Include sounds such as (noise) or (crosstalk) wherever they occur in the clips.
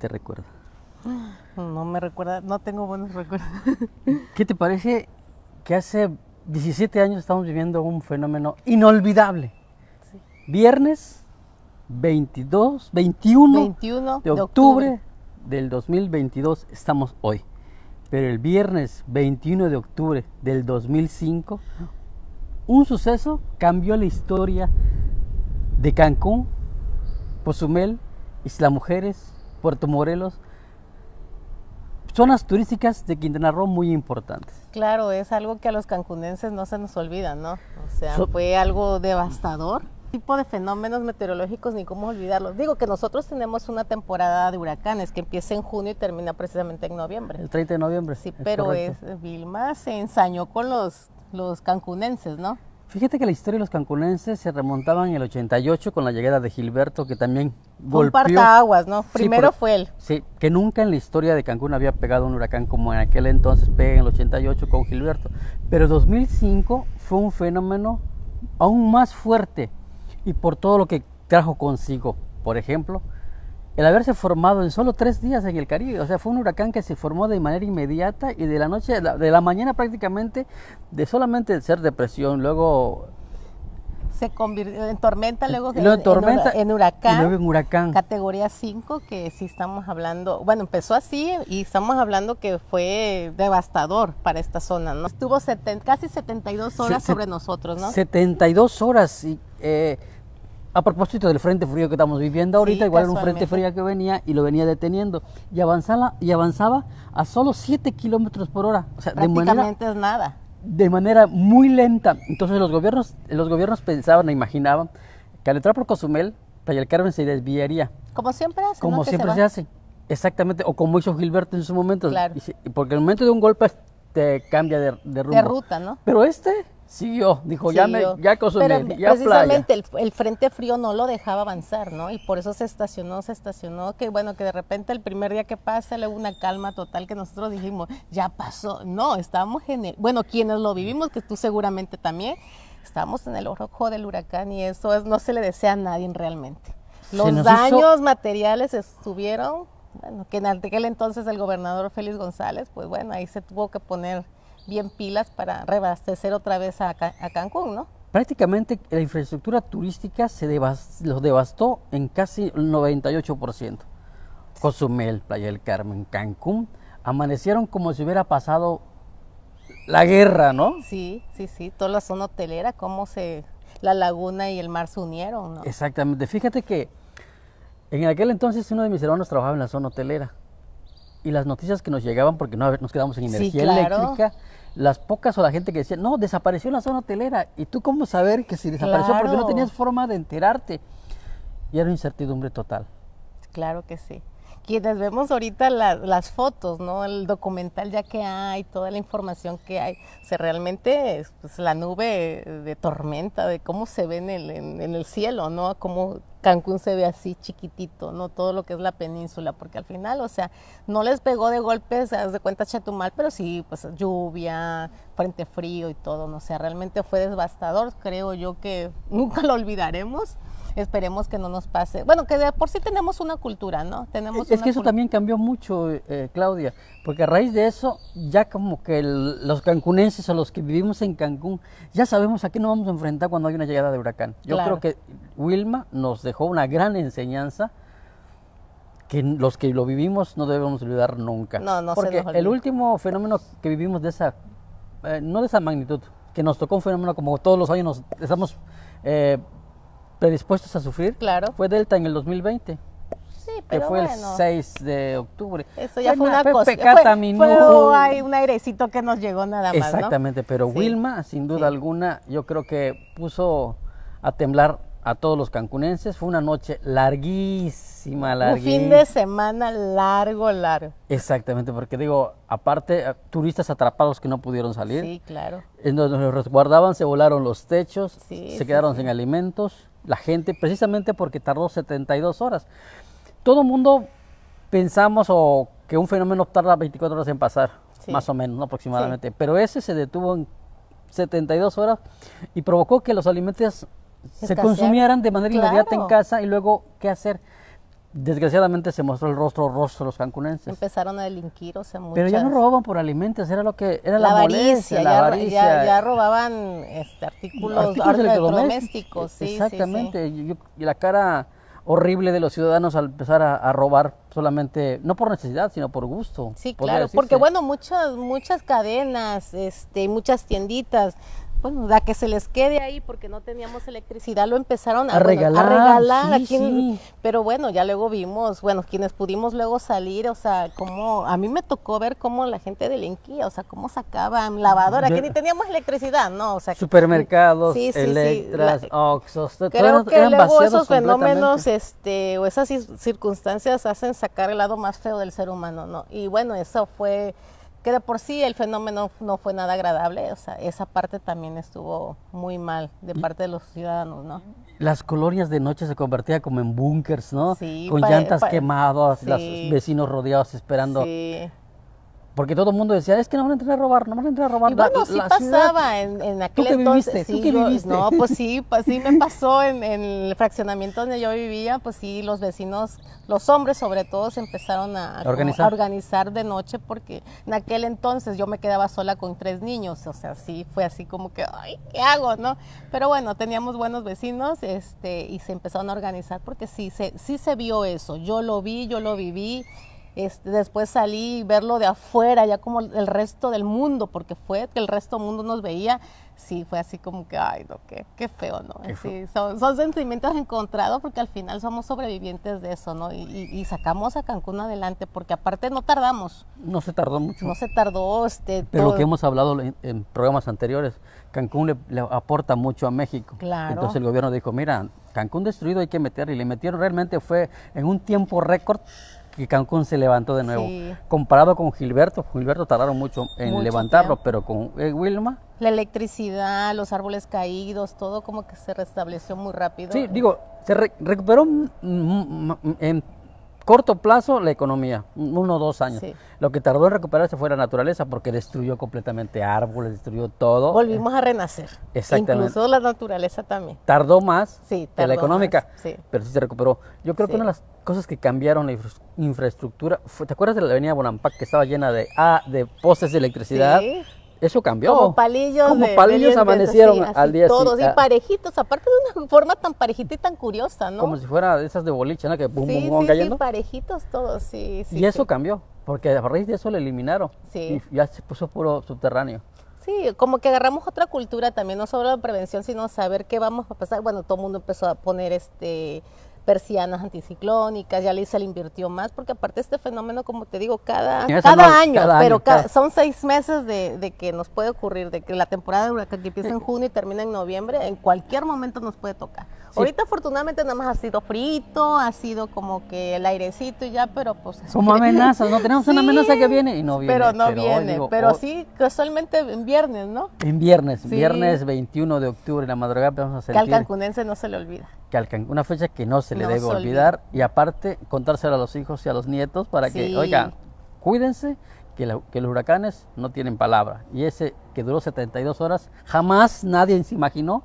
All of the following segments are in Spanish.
te recuerda? No me recuerda, no tengo buenos recuerdos. (laughs) ¿Qué te parece que hace 17 años estamos viviendo un fenómeno inolvidable? Viernes 22, 21, de, octubre de, octubre del 2022 estamos hoy. Pero el viernes 21 de octubre del 2005, un suceso cambió la historia de Cancún, Pozumel, Isla Mujeres, Puerto Morelos, zonas turísticas de Quintana Roo muy importantes. Claro, es algo que a los cancunenses no se nos olvida, ¿no? O sea, fue algo devastador. Tipo de fenómenos meteorológicos, ni cómo olvidarlos. Digo que nosotros tenemos una temporada de huracanes que empieza en junio y termina precisamente en noviembre. El 30 de noviembre. Sí, pero es, Vilma se ensañó con los, los cancunenses, ¿no? Fíjate que la historia de los cancunenses se remontaba en el 88 con la llegada de Gilberto, que también golpeó. Un aguas, ¿no? Primero fue él. Sí, que nunca en la historia de Cancún había pegado un huracán como en aquel entonces pega en el 88 con Gilberto. Pero 2005 fue un fenómeno aún más fuerte y por todo lo que trajo consigo. Por ejemplo, el haberse formado en solo tres días en el Caribe. O sea, fue un huracán que se formó de manera inmediata y de la noche, de la mañana prácticamente, de solamente ser depresión, luego... Se convirtió en tormenta, luego en, huracán. en Categoría 5, que sí estamos hablando, bueno, empezó así y estamos hablando que fue devastador para esta zona, ¿no? Estuvo casi 72 horas sobre nosotros, ¿no? 72 horas y... Eh, a propósito del frente frío que estamos viviendo ahorita, igual era un frente frío que venía y lo venía deteniendo y avanzaba, y avanzaba a solo 7 kilómetros por hora. O sea, de manera, es nada. De manera muy lenta. Entonces los gobiernos, los gobiernos pensaban e imaginaban que al entrar por Cozumel, Playa Carmen se desviaría. Como siempre hace. Como siempre se, hace. Exactamente, o como hizo Gilberto en su momento. porque en el momento de un golpe te cambia de, ruta. De ruta, ¿no? Pero este Siguió, dijo, ya, me, ya consumí, Pero Precisamente El, frente frío no lo dejaba avanzar, ¿no? Y por eso se estacionó, se estacionó, que bueno, que de repente el primer día que pasa le hubo una calma total que nosotros dijimos, ya pasó. No, estamos en el, bueno, quienes lo vivimos, que tú seguramente también, estamos en el ojo del huracán y eso es, no se le desea a nadie realmente. Los daños materiales estuvieron, bueno, que en aquel entonces el gobernador Félix González, pues bueno, ahí se tuvo que poner bien pilas para reabastecer otra vez a, a Cancún, ¿no? Prácticamente la infraestructura turística se los devastó en casi el 98%. Cozumel, Playa del Carmen, Cancún, amanecieron como si hubiera pasado la guerra, ¿no? Sí, sí, sí, toda la zona hotelera, como se la laguna y el mar se unieron, ¿no? Exactamente. Fíjate que en aquel entonces uno de mis hermanos trabajaba en la zona hotelera y las noticias que nos llegaban porque no nos quedamos en energía eléctrica, las pocas o la gente que decía, no, desapareció la zona hotelera. ¿Y tú cómo saber que si desapareció? Porque no tenías forma de enterarte. Y era incertidumbre total. Claro que sí quienes vemos ahorita las fotos, ¿no? El documental ya que hay, toda la información que hay, o realmente es, pues, la nube de tormenta, de cómo se ve en el, cielo, ¿no? Cómo Cancún se ve así chiquitito, ¿no? Todo lo que es la península, porque al final, o sea, no les pegó de golpes, de cuenta Chetumal, pero sí, pues lluvia, frente frío y todo, ¿no? O sea, realmente fue devastador, creo yo que nunca lo olvidaremos. Esperemos que no nos pase. Bueno, que por sí tenemos una cultura, ¿no? Tenemos es, que eso también cambió mucho, eh, Claudia, porque a raíz de eso ya como que los cancunenses o los que vivimos en Cancún ya sabemos a qué nos vamos a enfrentar cuando hay una llegada de huracán. Yo creo que Wilma nos dejó una gran enseñanza que los que lo vivimos no debemos olvidar nunca. No, no Porque el último fenómeno que vivimos de esa, eh, no de esa magnitud, que nos tocó un fenómeno como todos los años nos estamos eh, predispuestos a sufrir claro. fue Delta en el 2020. Sí, pero que fue el 6 de octubre. Eso ya fue una cosa. Fue, fue, hay un airecito que nos llegó nada más. Exactamente, pero Wilma, sin duda alguna, yo creo que puso a temblar a todos los cancunenses. Fue una noche larguísima, larguísima. Un fin de semana largo, largo. Exactamente, porque digo, aparte, eh, turistas atrapados que no pudieron salir. Sí, claro. En donde los resguardaban, se volaron los techos, se quedaron sin alimentos la gente precisamente porque tardó 72 horas. Todo mundo pensamos o que un fenómeno tarda 24 horas en pasar, más o menos, aproximadamente, pero ese se detuvo en 72 horas y provocó que los alimentos se, consumieran de manera inmediata en casa y luego, ¿qué hacer? desgraciadamente se mostró el rostro rostro de los cancunenses. Empezaron a delinquir, o sea, muchas... Pero ya no robaban por alimentos, era lo que era la, avaricia, ya, robaban este, artículos, artículos electrodomésticos, Exactamente, y la cara horrible de los ciudadanos al empezar a, robar solamente, no por necesidad, sino por gusto. Sí, claro, porque bueno, muchas, muchas cadenas, este, muchas tienditas bueno, pues, a que se les quede ahí porque no teníamos electricidad, lo empezaron a, regalar. a regalar Pero bueno, ya luego vimos, bueno, quienes pudimos luego salir, o sea, como a mí me tocó ver cómo la gente delinquía, o sea, cómo sacaban lavadora, que ni teníamos electricidad, ¿no? O sea, Supermercados, sí, electras, la, creo que luego esos fenómenos este, o esas circunstancias hacen sacar el lado más feo del ser humano, ¿no? Y bueno, eso fue que de por sí el fenómeno no fue nada agradable, o sea, esa parte también estuvo muy mal de parte de los ciudadanos, ¿no? Las colonias de noche se convertían como en búnkers, ¿no? Con llantas quemadas, los vecinos rodeados esperando sí. Porque todo el mundo decía, es que no van a entrar a robar, no van a entrar a robar. Y bueno, sí pasaba en, aquel entonces. Sí, ¿tú viviste? No, pues sí, pues sí me (laughs) pasó en, el fraccionamiento donde yo vivía, pues sí, los vecinos, los hombres sobre todo, se empezaron a, organizar. organizar. de noche porque en aquel entonces yo me quedaba sola con tres niños, o sea, sí, fue así como que, ay, ¿qué hago, no? Pero bueno, teníamos buenos vecinos este, y se empezaron a organizar porque sí se, sí se vio eso, yo lo vi, yo lo viví después salí y verlo de afuera, ya como el resto del mundo, porque fue que el resto del mundo nos veía, sí, fue así como que, ay, qué, qué feo, ¿no? son, son, sentimientos encontrados porque al final somos sobrevivientes de eso, ¿no? Y, sacamos a Cancún adelante, porque aparte no tardamos. No se tardó mucho. No se tardó. Este, Pero lo que hemos hablado en, programas anteriores, Cancún le, aporta mucho a México. Claro. Entonces el gobierno dijo, mira, Cancún destruido hay que meter, y le metieron realmente fue en un tiempo récord que Cancún se levantó de nuevo. Comparado con Gilberto, Gilberto tardaron mucho en levantarlo, pero con eh, Wilma. La electricidad, los árboles caídos, todo como que se restableció muy rápido. Sí, digo, se recuperó en corto plazo la economía, uno o dos años. Lo que tardó en recuperarse fue la naturaleza porque destruyó completamente árboles, destruyó todo. Volvimos a renacer. Exactamente. Incluso la naturaleza también. Tardó más que la económica, pero sí se recuperó. Yo creo que una de las cosas que cambiaron la infraestructura, ¿te acuerdas de la avenida Bonampak que estaba llena de, a ah, de postes de electricidad? Eso cambió. Como palillos. Como palillos amanecieron al día siguiente. Todos, y parejitos, aparte de una forma tan parejita y tan curiosa, ¿no? Como si fuera de esas de boliche, ¿no? Que sí, sí, Sí, parejitos todos, sí, sí. Y eso cambió, porque a raíz de eso lo eliminaron. Sí. Y ya se puso puro subterráneo. Sí, como que agarramos otra cultura también, no solo la prevención, sino saber qué vamos a pasar. Bueno, todo el mundo empezó a poner este persianas anticiclónicas, ya Lisa le invirtió más, porque aparte este fenómeno, como te digo, cada, cada, año, pero son seis meses de, de, que nos puede ocurrir, de que la temporada de huracán que empieza en junio y termina en noviembre, en cualquier momento nos puede tocar. Ahorita afortunadamente nada más ha sido frito, ha sido como que el airecito y ya, pero pues... Como amenazas, no tenemos una amenaza que viene y no viene. Pero no viene, pero oh. sí, casualmente en viernes, ¿no? En viernes, viernes 21 de octubre, en la madrugada vamos a Que al cancunense no se le olvida. Que al una fecha que no se le debe olvidar y aparte contárselo a los hijos y a los nietos para que, oiga, cuídense que, que, los huracanes no tienen palabra. Y ese que duró 72 horas, jamás nadie se imaginó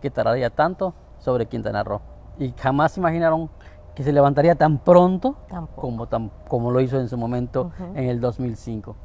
que tardaría tanto sobre Quintana Roo. Y jamás imaginaron que se levantaría tan pronto como, tan, como lo hizo en su momento en el 2005.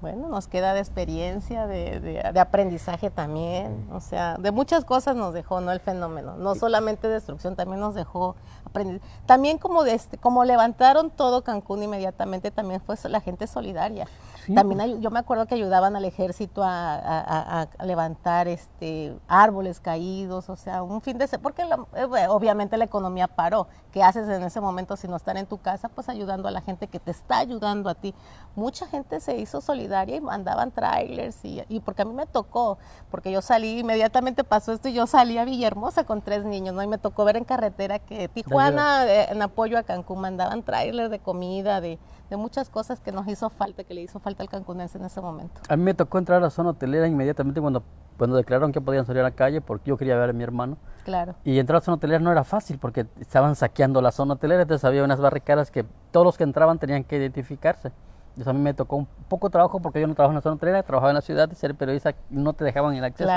Bueno, nos queda de experiencia, de, de, aprendizaje también, o sea, de muchas cosas nos dejó, ¿no? El fenómeno, no solamente destrucción, también nos dejó aprender. También como, de este, como levantaron todo Cancún inmediatamente, también fue la gente solidaria. También pues. yo me acuerdo que ayudaban al ejército a, levantar este árboles caídos, o sea, un fin de porque eh, obviamente la economía paró. ¿Qué haces en ese momento si no están en tu casa? Pues ayudando a la gente que te está ayudando a ti. Mucha gente se hizo solidaria y mandaban trailers y, porque a mí me tocó, porque yo salí, inmediatamente pasó esto y yo salí a Villahermosa con tres niños, ¿no? Y me tocó ver en carretera que Tijuana, eh, en apoyo a Cancún, mandaban trailers de comida, de de muchas cosas que nos hizo falta, que le hizo falta al cancunense en ese momento. A mí me tocó entrar a la zona hotelera inmediatamente cuando, cuando declararon que podían salir a la calle porque yo quería ver a mi hermano. Claro. Y entrar a la zona hotelera no era fácil porque estaban saqueando la zona hotelera, entonces había unas barricadas que todos los que entraban tenían que identificarse. Entonces a mí me tocó un poco trabajo porque yo no trabajaba en la zona hotelera, trabajaba en la ciudad y ser periodista no te dejaban el acceso.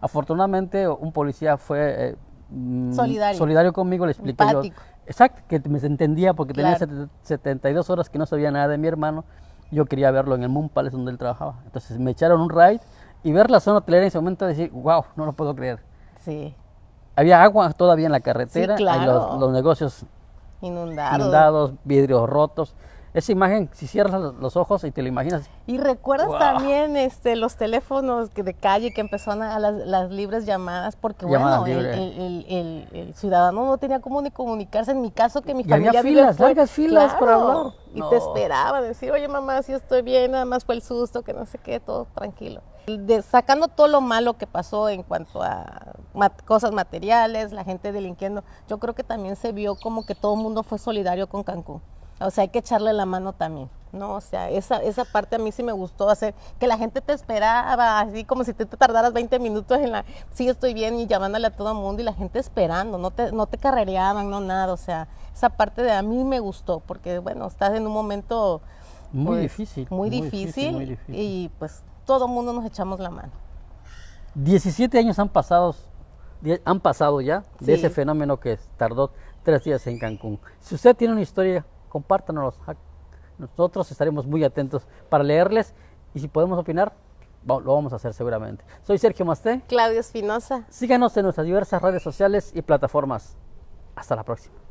Afortunadamente un policía fue... Eh, mm, solidario. solidario conmigo, le expliqué Exacto, que me entendía porque tenía 72 horas que no sabía nada de mi hermano. Yo quería verlo en el Moon Palace donde él trabajaba. Entonces me echaron un ride y ver la zona hotelera en ese momento decir, wow, no lo puedo creer. Sí. Había agua todavía en la carretera, los, negocios inundados, vidrios rotos esa imagen, si cierras los ojos y te lo imaginas. Y recuerdas también este, los teléfonos de calle que empezaron a las, libres llamadas, porque bueno, el, ciudadano no tenía cómo ni comunicarse. En mi caso, que mi familia. Había filas, largas filas para hablar. Y te esperaba decir, oye mamá, sí estoy bien, nada más fue el susto, que no sé qué, todo tranquilo. sacando todo lo malo que pasó en cuanto a cosas materiales, la gente delinquiendo, yo creo que también se vio como que todo el mundo fue solidario con Cancún. O sea, hay que echarle la mano también. No, o sea, esa, esa parte a mí sí me gustó hacer, que la gente te esperaba, así como si te, te tardaras 20 minutos en la, sí estoy bien y llamándole a todo el mundo y la gente esperando, no te, no te carrereaban, no nada, o sea, esa parte de a mí me gustó, porque bueno, estás en un momento muy pues, difícil. Muy, difícil, y pues todo el mundo nos echamos la mano. 17 años han pasado, han pasado ya de ese fenómeno que tardó tres días en Cancún. Si usted tiene una historia compártanos. Ah, nosotros estaremos muy atentos para leerles y si podemos opinar, lo vamos a hacer seguramente. Soy Sergio Masté. Claudio Espinosa. Síganos en nuestras diversas redes sociales y plataformas. Hasta la próxima.